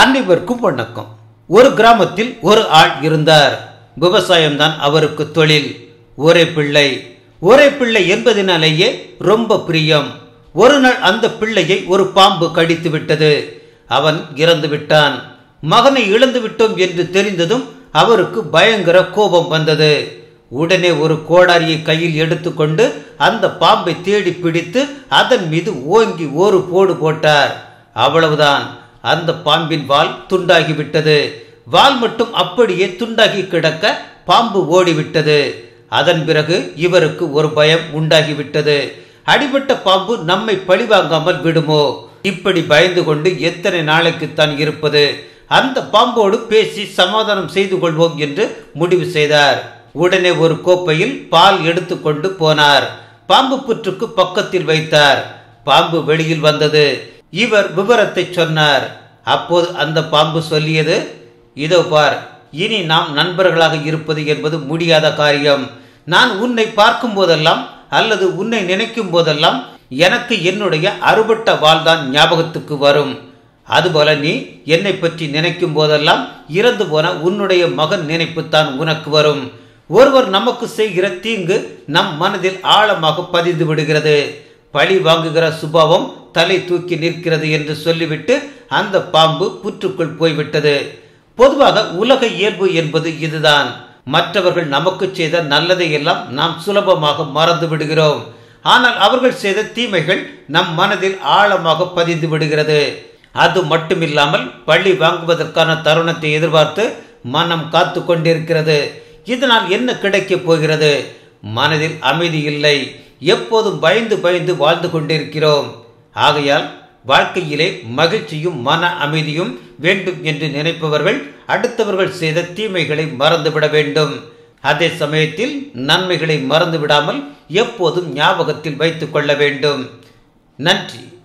அனைவருக்கும் வணக்கம் ஒரு கிராமத்தில் ஒரு ஆள் இருந்தார் விவசாயம்தான் அவருக்கு தொழில் ஒரே பிள்ளை ஒரே பிள்ளை என்பதினாலேயே ரொம்ப பிரியம் ஒரு நாள் அந்த பிள்ளையை ஒரு பாம்பு கடித்து விட்டது அவன் இறந்து விட்டான் மகனை இழந்து விட்டோம் என்று தெரிந்ததும் அவருக்கு பயங்கர கோபம் வந்தது உடனே ஒரு கோடாரியை கையில் எடுத்துக்கொண்டு அந்த பாம்பை தேடி பிடித்து அதன் மீது ஓங்கி ஒரு போடு போட்டார் அவ்வளவுதான் அந்த பாம்பின் வால் துண்டாகிவிட்டது வால் மட்டும் அப்படியே துண்டாகி கிடக்க பாம்பு ஓடிவிட்டது அதன் பிறகு இவருக்கு ஒரு பயம் உண்டாகிவிட்டது அடிபட்ட பாம்பு நம்மை பழிவாங்காமல் விடுமோ இப்படி பயந்து கொண்டு எத்தனை நாளைக்குத்தான் இருப்பது அந்த பாம்போடு பேசி சமாதானம் செய்து கொள்வோம் என்று முடிவு செய்தார் உடனே ஒரு கோப்பையில் பால் எடுத்துக்கொண்டு போனார் பாம்பு புற்றுக்கு பக்கத்தில் வைத்தார் பாம்பு வெளியில் வந்தது இவர் விவரத்தை சொன்னார் அப்போது அந்த பாம்பு சொல்லியது இதோ பார் இனி நாம் நண்பர்களாக இருப்பது என்பது முடியாத காரியம் நான் உன்னை பார்க்கும் போதெல்லாம் அல்லது உன்னை நினைக்கும் போதெல்லாம் எனக்கு என்னுடைய அறுபட்ட வாழ்தான் ஞாபகத்துக்கு வரும் அதுபோல நீ என்னை பற்றி நினைக்கும் போதெல்லாம் இறந்து போன உன்னுடைய மகன் நினைப்பு தான் உனக்கு வரும் ஒருவர் நமக்கு செய்கிற தீங்கு நம் மனதில் ஆழமாக பதிந்து விடுகிறது பழி வாங்குகிற சுபாவம் தலை தூக்கி நிற்கிறது என்று சொல்லிவிட்டு அந்த பாம்பு புற்றுக்குள் போய்விட்டது பொதுவாக உலக இயல்பு என்பது இதுதான் மற்றவர்கள் நமக்கு செய்த நல்லதை எல்லாம் நாம் சுலபமாக மறந்து விடுகிறோம் ஆனால் அவர்கள் செய்த தீமைகள் நம் மனதில் ஆழமாக பதிந்து விடுகிறது அது மட்டுமில்லாமல் பள்ளி வாங்குவதற்கான தருணத்தை எதிர்பார்த்து மனம் காத்து கொண்டிருக்கிறது இதனால் என்ன கிடைக்கப் போகிறது மனதில் அமைதி இல்லை எப்போதும் பயந்து பயந்து வாழ்ந்து கொண்டிருக்கிறோம் ஆகையால் வாழ்க்கையிலே மகிழ்ச்சியும் மன அமைதியும் வேண்டும் என்று நினைப்பவர்கள் அடுத்தவர்கள் செய்த தீமைகளை மறந்துவிட வேண்டும் அதே சமயத்தில் நன்மைகளை மறந்துவிடாமல் எப்போதும் ஞாபகத்தில் வைத்துக் கொள்ள வேண்டும் நன்றி